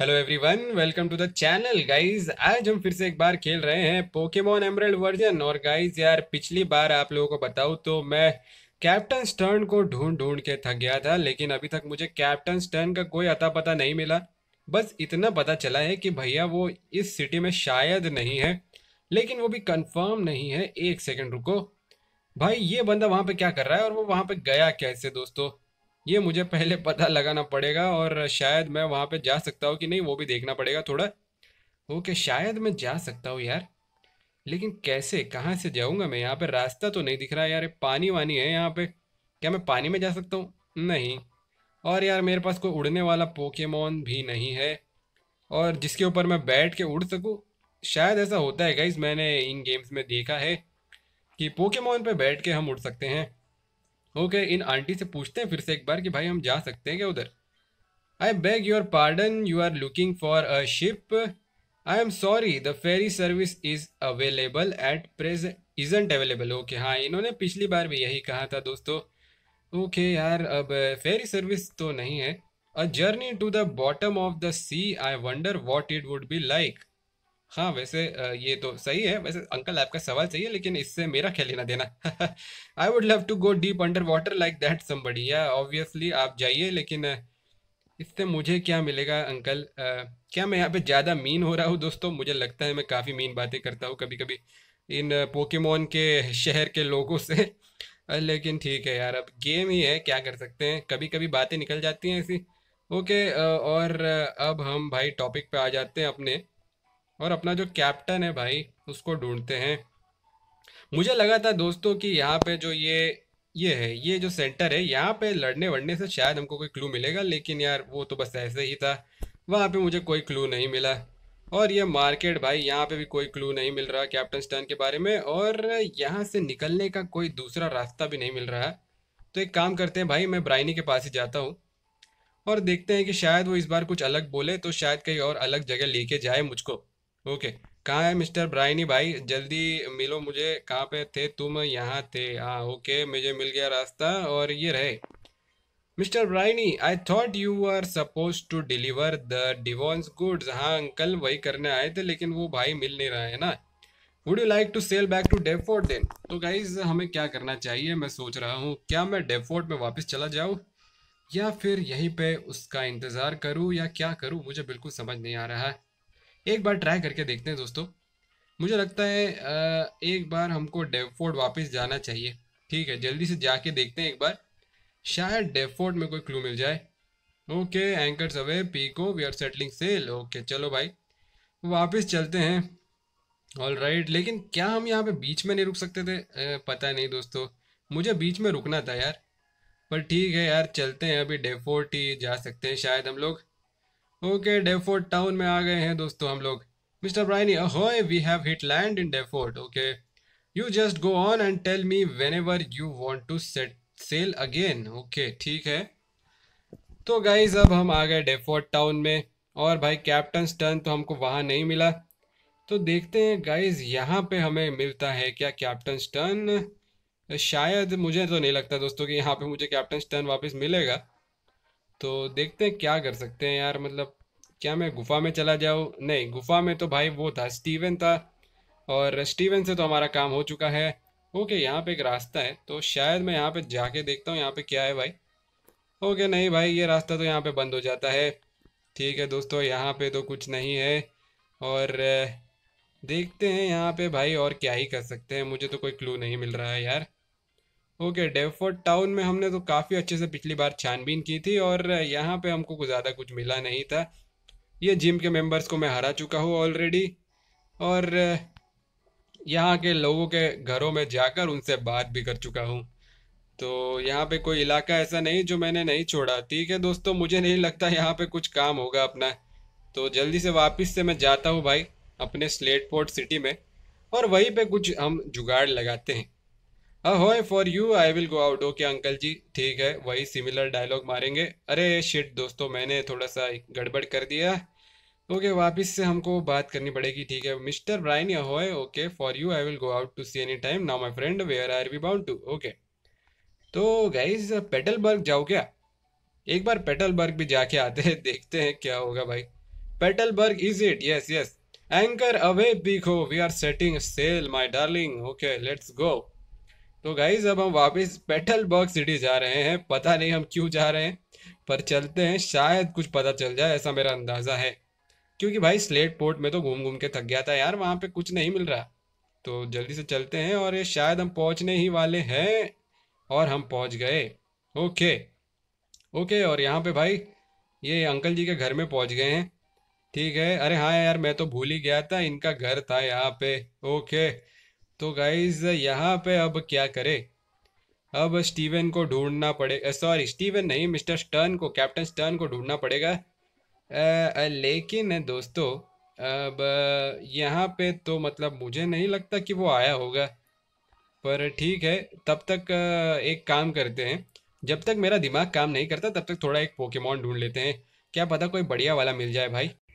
hello everyone welcome to the channel guys आज हम फिर से एक बार खेल रहे हैं पोकेमोन एमरेल्ड वर्जन और गाइस यार पिछली बार आप लोगों को बताऊँ तो मैं कैप्टन स्टर्न को ढूंढ ढूंढ के थक गया था लेकिन अभी तक मुझे कैप्टन स्टर्न का कोई अता पता नहीं मिला बस इतना पता चला है कि भैया वो इस सिटी में शायद नहीं है लेकिन वो भी कन्फर्म नहीं है एक सेकेंड रुको भाई ये बंदा वहाँ पर क्या कर रहा है और वो वहाँ पर गया कैसे दोस्तों ये मुझे पहले पता लगाना पड़ेगा और शायद मैं वहाँ पे जा सकता हूँ कि नहीं वो भी देखना पड़ेगा थोड़ा ओके शायद मैं जा सकता हूँ यार लेकिन कैसे कहाँ से जाऊँगा मैं यहाँ पे रास्ता तो नहीं दिख रहा यार पानी वानी है यहाँ पे क्या मैं पानी में जा सकता हूँ नहीं और यार मेरे पास कोई उड़ने वाला पोकेमोन भी नहीं है और जिसके ऊपर मैं बैठ के उड़ सकूँ शायद ऐसा होता है गाइज मैंने इन गेम्स में देखा है कि पोकेमोन पे बैठ के हम उड़ सकते हैं ओके इन आंटी से पूछते हैं फिर से एक बार कि भाई हम जा सकते हैं क्या उधर I beg your pardon you are looking for a ship I am sorry the ferry service is available at present isn't available okay हाँ इन्होंने पिछली बार भी यही कहा था दोस्तों ओके okay, यार अब फेरी सर्विस तो नहीं है a journey to the bottom of the sea I wonder what it would be like हाँ वैसे ये तो सही है वैसे अंकल आपका सवाल सही है लेकिन इससे मेरा क्या लेना देना I would love to go deep under water like that somebody या ऑब्वियसली आप जाइए लेकिन इससे मुझे क्या मिलेगा अंकल uh, क्या मैं यहाँ पे ज़्यादा मीन हो रहा हूँ दोस्तों मुझे लगता है मैं काफ़ी मीन बातें करता हूँ कभी कभी इन पोकेमोन के शहर के लोगों से लेकिन ठीक है यार अब गेम ही है क्या कर सकते हैं कभी कभी बातें निकल जाती हैं ऐसी ओके और अब हम भाई टॉपिक पे आ जाते हैं अपने और अपना जो कैप्टन है भाई उसको ढूंढते हैं मुझे लगा था दोस्तों कि यहाँ पे जो ये ये है ये जो सेंटर है यहाँ पे लड़ने वड़ने से शायद हमको कोई क्लू मिलेगा लेकिन यार वो तो बस ऐसे ही था वहाँ पे मुझे कोई क्लू नहीं मिला और ये मार्केट भाई यहाँ पे भी कोई क्लू नहीं मिल रहा कैप्टन स्टैन के बारे में और यहाँ से निकलने का कोई दूसरा रास्ता भी नहीं मिल रहा तो एक काम करते हैं भाई मैं ब्राइनी के पास ही जाता हूँ और देखते हैं कि शायद वो इस बार कुछ अलग बोले तो शायद कहीं और अलग जगह लेके जाए मुझको ओके कहाँ है मिस्टर ब्रायनी भाई जल्दी मिलो मुझे कहाँ पे थे तुम यहाँ थे हाँ ओके मुझे मिल गया रास्ता और ये रहे mister Briney I thought you are suppose to deliver the Devon's goods हाँ अंकल वही करने आए थे लेकिन वो भाई मिल नहीं रहा है ना would you like to sail back to Dewford then तो गाइज हमें क्या करना चाहिए मैं सोच रहा हूँ क्या मैं डेफोर्ट में वापस चला जाऊँ या फिर यहीं पे उसका इंतज़ार करूँ या क्या करूँ मुझे बिल्कुल समझ नहीं आ रहा है एक बार ट्राई करके देखते हैं दोस्तों मुझे लगता है एक बार हमको डेवफोर्ड वापस जाना चाहिए ठीक है जल्दी से जाके देखते हैं एक बार शायद डेवफोर्ड में कोई क्लू मिल जाए okay anchors away Peeko we are settling sail okay चलो भाई वापस चलते हैं ऑल राइट right, लेकिन क्या हम यहाँ पे बीच में नहीं रुक सकते थे ए, पता नहीं दोस्तों मुझे बीच में रुकना था यार पर ठीक है यार चलते हैं अभी डेफोर्ट ही जा सकते हैं शायद हम लोग ओके डेफोर्ट टाउन में आ गए हैं दोस्तों हम लोग mister Briney hoy we have hit land in Dewford okay you just go on and tell me whenever you want to set sail again okay ठीक है तो गाइज अब हम आ गए डेफोर्ट टाउन में और भाई कैप्टन स्टर्न तो हमको वहाँ नहीं मिला तो देखते हैं गाइज यहाँ पे हमें मिलता है क्या कैप्टन स्टर्न शायद मुझे तो नहीं लगता दोस्तों कि यहाँ पे मुझे कैप्टन स्टर्न वापस मिलेगा तो देखते हैं क्या कर सकते हैं यार मतलब क्या मैं गुफा में चला जाऊँ नहीं गुफा में तो भाई वो था स्टीवन था और स्टीवन से तो हमारा काम हो चुका है ओके यहाँ पे एक रास्ता है तो शायद मैं यहाँ पे जाके देखता हूँ यहाँ पे क्या है भाई ओके नहीं भाई ये रास्ता तो यहाँ पे बंद हो जाता है ठीक है दोस्तों यहाँ पे तो कुछ नहीं है और देखते हैं यहाँ पे भाई और क्या ही कर सकते हैं मुझे तो कोई क्लू नहीं मिल रहा है यार ओके डेफोर्ट टाउन में हमने तो काफ़ी अच्छे से पिछली बार छानबीन की थी और यहाँ पे हमको ज़्यादा कुछ मिला नहीं था ये जिम के मेंबर्स को मैं हरा चुका हूँ ऑलरेडी और यहाँ के लोगों के घरों में जाकर उनसे बात भी कर चुका हूँ तो यहाँ पे कोई इलाका ऐसा नहीं जो मैंने नहीं छोड़ा ठीक है दोस्तों मुझे नहीं लगता यहाँ पे कुछ काम होगा अपना तो जल्दी से वापस से मैं जाता हूँ भाई अपने स्लेट सिटी में और वहीं पे कुछ हम जुगाड़ लगाते हैं ahoy for you I will go out okay uncle ji ठीक है वही सिमिलर डायलॉग मारेंगे अरे शिट दोस्तों मैंने थोड़ा सा गड़बड़ कर दिया ओके वापस से हमको बात करनी पड़ेगी ठीक है mister Briney ahoy okay for you I will go out to sea any time now my friend where are we bound to okay तो गाइज पेटलबर्ग जाओ क्या एक बार पेटलबर्ग भी जाके आते हैं देखते हैं क्या होगा भाई Petalburg is it yes yes anchor away Peeko we are setting sail my darling okay let's go तो गाइज अब हम वापस बर्ग सिटी जा रहे हैं पता नहीं हम क्यों जा रहे हैं पर चलते हैं शायद कुछ पता चल जाए ऐसा मेरा अंदाज़ा है क्योंकि भाई स्लेट पोर्ट में तो घूम घूम के थक गया था यार वहाँ पे कुछ नहीं मिल रहा तो जल्दी से चलते हैं और ये शायद हम पहुँचने ही वाले हैं और हम पहुँच गए ओके ओके और यहाँ पे भाई ये अंकल जी के घर में पहुँच गए हैं ठीक है अरे हाँ यार मैं तो भूल ही गया था इनका घर था यहाँ पे ओके तो गाइज यहाँ पे अब क्या करे अब स्टीवन को ढूंढना पड़ेगा सॉरी स्टीवन नहीं मिस्टर स्टर्न को कैप्टन स्टर्न को ढूंढना पड़ेगा आ, लेकिन दोस्तों अब यहाँ पे तो मतलब मुझे नहीं लगता कि वो आया होगा पर ठीक है तब तक एक काम करते हैं जब तक मेरा दिमाग काम नहीं करता तब तक थोड़ा एक पोकेमॉन ढूंढ लेते हैं क्या पता कोई बढ़िया वाला मिल जाए भाई